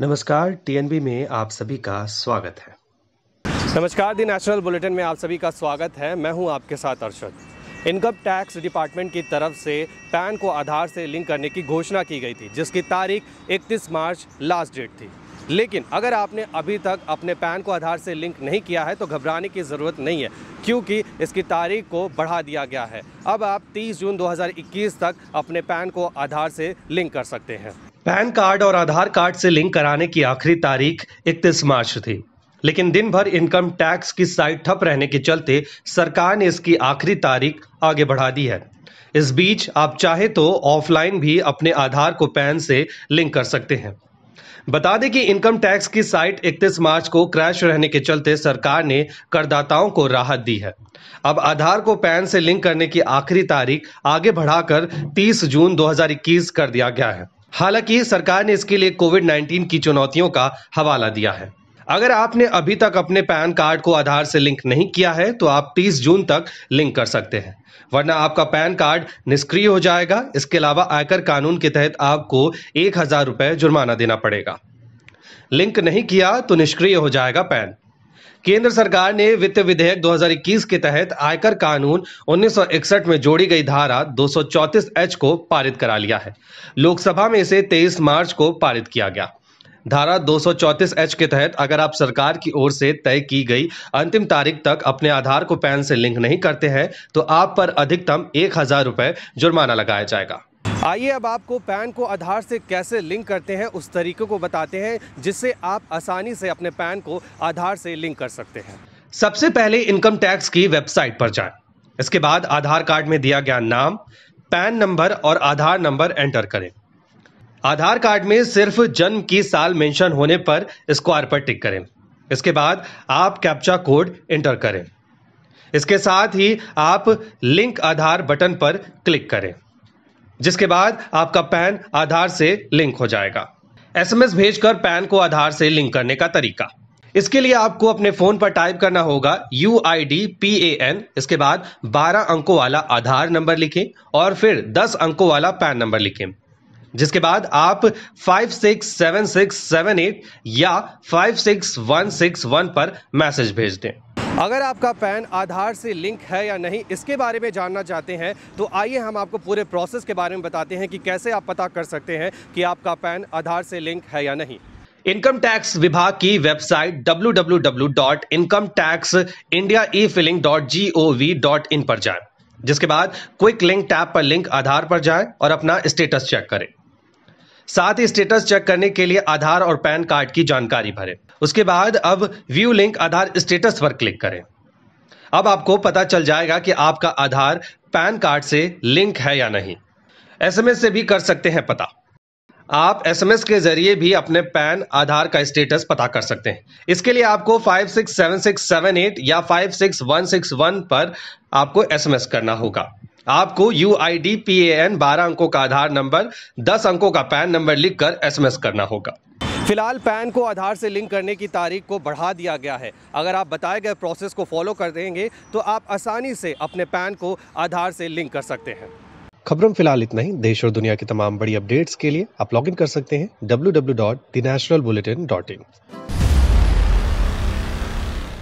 नमस्कार टीएनबी में आप सभी का स्वागत है नमस्कार दी नेशनल बुलेटिन में आप सभी का स्वागत है मैं हूं आपके साथ अर्शद इनकम टैक्स डिपार्टमेंट की तरफ से पैन को आधार से लिंक करने की घोषणा की गई थी जिसकी तारीख 31 मार्च लास्ट डेट थी लेकिन अगर आपने अभी तक अपने पैन को आधार से लिंक नहीं किया है तो घबराने की ज़रूरत नहीं है क्योंकि इसकी तारीख को बढ़ा दिया गया है अब आप 30 जून 2021 तक अपने पैन को आधार से लिंक कर सकते हैं पैन कार्ड और आधार कार्ड से लिंक कराने की आखिरी तारीख 31 मार्च थी लेकिन दिन भर इनकम टैक्स की साइट ठप रहने के चलते सरकार ने इसकी आखिरी तारीख आगे बढ़ा दी है इस बीच आप चाहे तो ऑफलाइन भी अपने आधार को पैन से लिंक कर सकते हैं बता दें कि इनकम टैक्स की साइट 31 मार्च को क्रैश रहने के चलते सरकार ने करदाताओं को राहत दी है अब आधार को पैन से लिंक करने की आखिरी तारीख आगे बढ़ाकर 30 जून 2021 कर दिया गया है हालांकि सरकार ने इसके लिए कोविड 19 की चुनौतियों का हवाला दिया है अगर आपने अभी तक अपने पैन कार्ड को आधार से लिंक नहीं किया है तो आप 30 जून तक लिंक कर सकते हैं वरना आपका पैन कार्ड निष्क्रिय हो जाएगा इसके अलावा आयकर कानून के तहत आपको एक हजार रुपये जुर्माना देना पड़ेगा लिंक नहीं किया तो निष्क्रिय हो जाएगा पैन केंद्र सरकार ने वित्त विधेयक 2021 के तहत आयकर कानून 1961 में जोड़ी गई धारा 234 एच को पारित करा लिया है लोकसभा में इसे 23 मार्च को पारित किया गया धारा 234 एच के तहत अगर आप सरकार की ओर से तय की गई अंतिम तारीख तक अपने आधार को पैन से लिंक नहीं करते हैं तो आप पर अधिकतम एक हजार रुपए जुर्माना लगाया जाएगा आइए अब आपको पैन को आधार से कैसे लिंक करते हैं उस तरीके को बताते हैं जिससे आप आसानी से अपने पैन को आधार से लिंक कर सकते हैं सबसे पहले इनकम टैक्स की वेबसाइट पर जाएं। इसके बाद आधार कार्ड में दिया गया नाम पैन नंबर और आधार नंबर एंटर करें आधार कार्ड में सिर्फ जन्म की साल मेंशन होने पर स्क्वायर पर टिक करें इसके बाद आप कैप्चा कोड एंटर करें इसके साथ ही आप लिंक आधार बटन पर क्लिक करें जिसके बाद आपका पैन आधार से लिंक हो जाएगा एसएमएस भेजकर पैन को आधार से लिंक करने का तरीका इसके लिए आपको अपने फोन पर टाइप करना होगा U I D P A N इसके बाद 12 अंकों वाला आधार नंबर लिखें और फिर 10 अंकों वाला पैन नंबर लिखें जिसके बाद आप 567678 या 56161 पर मैसेज भेज दें अगर आपका पैन आधार से लिंक है या नहीं इसके बारे में जानना चाहते हैं तो आइए हम आपको पूरे प्रोसेस के बारे में बताते हैं कि कैसे आप पता कर सकते हैं कि आपका पैन आधार से लिंक है या नहीं इनकम टैक्स विभाग की वेबसाइट www.incometaxindiaefiling.gov.in पर जाएं जिसके बाद क्विक लिंक टैब पर लिंक आधार पर जाएं और अपना स्टेटस चेक करें साथ ही स्टेटस चेक करने के लिए आधार और पैन कार्ड की जानकारी भरें उसके बाद अब व्यू लिंक आधार स्टेटस पर क्लिक करें अब आपको पता चल जाएगा कि आपका आधार पैन कार्ड से लिंक है या नहीं एसएमएस से भी कर सकते हैं पता आप एसएमएस के जरिए भी अपने पैन आधार का स्टेटस पता कर सकते हैं इसके लिए आपको 567678 या 56161 पर आपको एसएमएस करना होगा आपको U I D P A N बारह अंकों का आधार नंबर दस अंकों का पैन नंबर लिखकर एसएमएस करना होगा फिलहाल पैन को आधार से लिंक करने की तारीख को बढ़ा दिया गया है अगर आप बताए गए प्रोसेस को फॉलो कर देंगे तो आप आसानी से अपने पैन को आधार से लिंक कर सकते हैं खबरों में फिलहाल इतना ही देश और दुनिया की तमाम बड़ी अपडेट्स के लिए आप लॉग इन कर सकते हैं W W dot the national bulletin dot in